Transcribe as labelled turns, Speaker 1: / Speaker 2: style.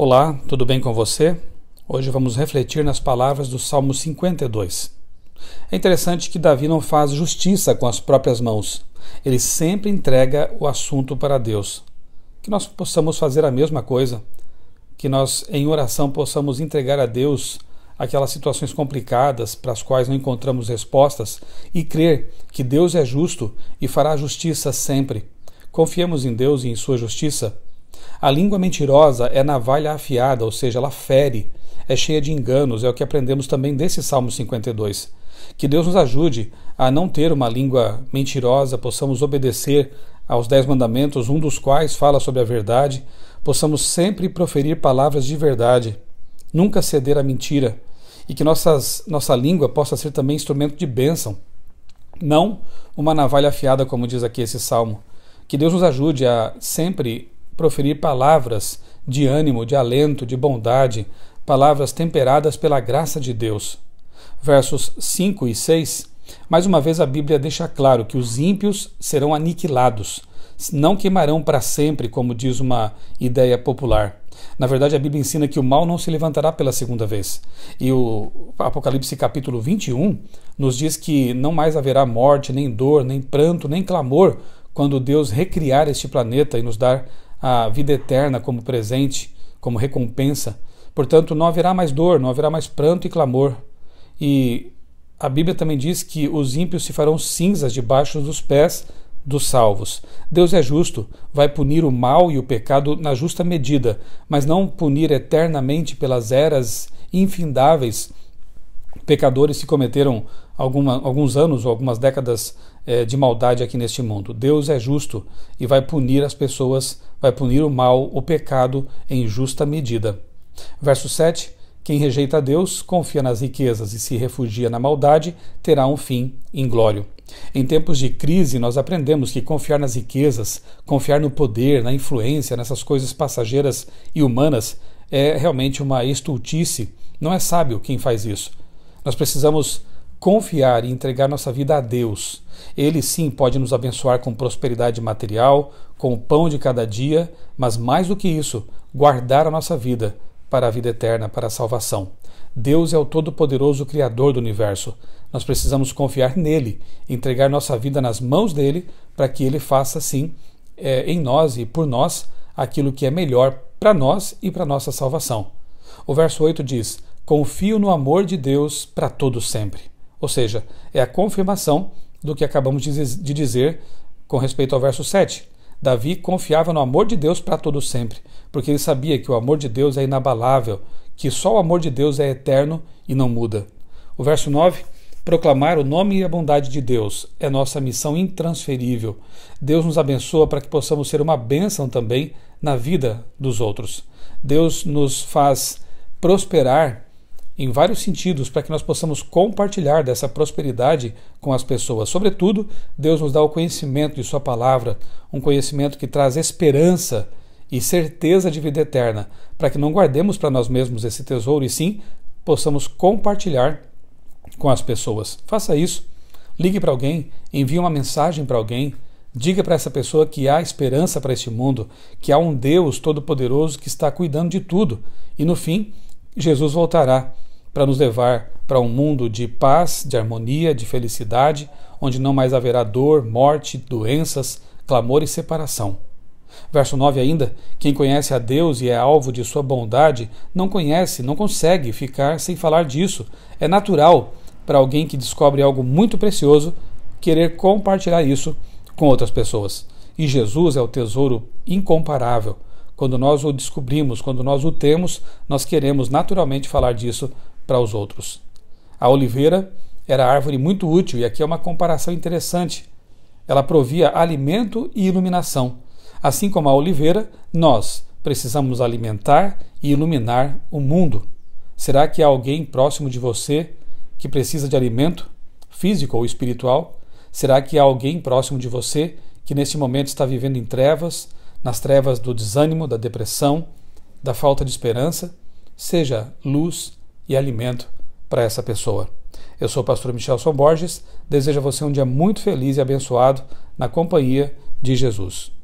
Speaker 1: Olá, tudo bem com você? Hoje vamos refletir nas palavras do Salmo 52. É interessante que Davi não faz justiça com as próprias mãos. Ele sempre entrega o assunto para Deus. Que nós possamos fazer a mesma coisa. Que nós, em oração, possamos entregar a Deus aquelas situações complicadas para as quais não encontramos respostas e crer que Deus é justo e fará justiça sempre. Confiemos em Deus e em Sua justiça a língua mentirosa é navalha afiada, ou seja, ela fere, é cheia de enganos, é o que aprendemos também desse Salmo 52. Que Deus nos ajude a não ter uma língua mentirosa, possamos obedecer aos Dez Mandamentos, um dos quais fala sobre a verdade, possamos sempre proferir palavras de verdade, nunca ceder à mentira, e que nossas, nossa língua possa ser também instrumento de bênção, não uma navalha afiada, como diz aqui esse salmo. Que Deus nos ajude a sempre proferir palavras de ânimo, de alento, de bondade, palavras temperadas pela graça de Deus. Versos 5 e 6. Mais uma vez a Bíblia deixa claro que os ímpios serão aniquilados, não queimarão para sempre, como diz uma ideia popular. Na verdade, a Bíblia ensina que o mal não se levantará pela segunda vez. E o Apocalipse capítulo 21 nos diz que não mais haverá morte, nem dor, nem pranto, nem clamor, quando Deus recriar este planeta e nos dar a vida eterna como presente, como recompensa. Portanto, não haverá mais dor, não haverá mais pranto e clamor. E a Bíblia também diz que os ímpios se farão cinzas debaixo dos pés dos salvos. Deus é justo, vai punir o mal e o pecado na justa medida, mas não punir eternamente pelas eras infindáveis pecadores que cometeram alguma, alguns anos ou algumas décadas eh, de maldade aqui neste mundo. Deus é justo e vai punir as pessoas vai punir o mal, o pecado, em justa medida. Verso 7: Quem rejeita Deus, confia nas riquezas e se refugia na maldade, terá um fim inglório. Em tempos de crise, nós aprendemos que confiar nas riquezas, confiar no poder, na influência, nessas coisas passageiras e humanas, é realmente uma estultice. Não é sábio quem faz isso. Nós precisamos confiar e entregar nossa vida a Deus. Ele sim pode nos abençoar com prosperidade material, com o pão de cada dia, mas mais do que isso, guardar a nossa vida para a vida eterna, para a salvação. Deus é o todo-poderoso Criador do universo. Nós precisamos confiar nele, entregar nossa vida nas mãos dele, para que ele faça sim é, em nós e por nós aquilo que é melhor para nós e para nossa salvação. O verso 8 diz: Confio no amor de Deus para todo sempre. Ou seja, é a confirmação do que acabamos de dizer com respeito ao verso 7. Davi confiava no amor de Deus para todo sempre, porque ele sabia que o amor de Deus é inabalável, que só o amor de Deus é eterno e não muda. O verso 9 Proclamar o nome e a bondade de Deus é nossa missão intransferível. Deus nos abençoa para que possamos ser uma bênção também na vida dos outros. Deus nos faz prosperar em vários sentidos para que nós possamos compartilhar dessa prosperidade com as pessoas. Sobretudo, Deus nos dá o conhecimento de Sua palavra, um conhecimento que traz esperança e certeza de vida eterna, para que não guardemos para nós mesmos esse tesouro e sim possamos compartilhar com as pessoas. Faça isso. Ligue para alguém, envie uma mensagem para alguém. Diga para essa pessoa que há esperança para este mundo, que há um Deus Todo-Poderoso que está cuidando de tudo e no fim, Jesus voltará para nos levar para um mundo de paz, de harmonia, de felicidade, onde não mais haverá dor, morte, doenças, clamor e separação. Verso 9 ainda: Quem conhece a Deus e é alvo de sua bondade, não conhece, não consegue ficar sem falar disso. É natural para alguém que descobre algo muito precioso querer compartilhar isso com outras pessoas. E Jesus é o tesouro incomparável. Quando nós o descobrimos, quando nós o temos, nós queremos naturalmente falar disso para os outros. A oliveira era árvore muito útil, e aqui é uma comparação interessante. Ela provia alimento e iluminação. Assim como a oliveira, nós precisamos alimentar e iluminar o mundo. Será que há alguém próximo de você que precisa de alimento, físico ou espiritual? Será que há alguém próximo de você que neste momento está vivendo em trevas, nas trevas do desânimo, da depressão, da falta de esperança? Seja luz e alimento para essa pessoa. Eu sou o pastor Michelson Borges, desejo a você um dia muito feliz e abençoado na companhia de Jesus.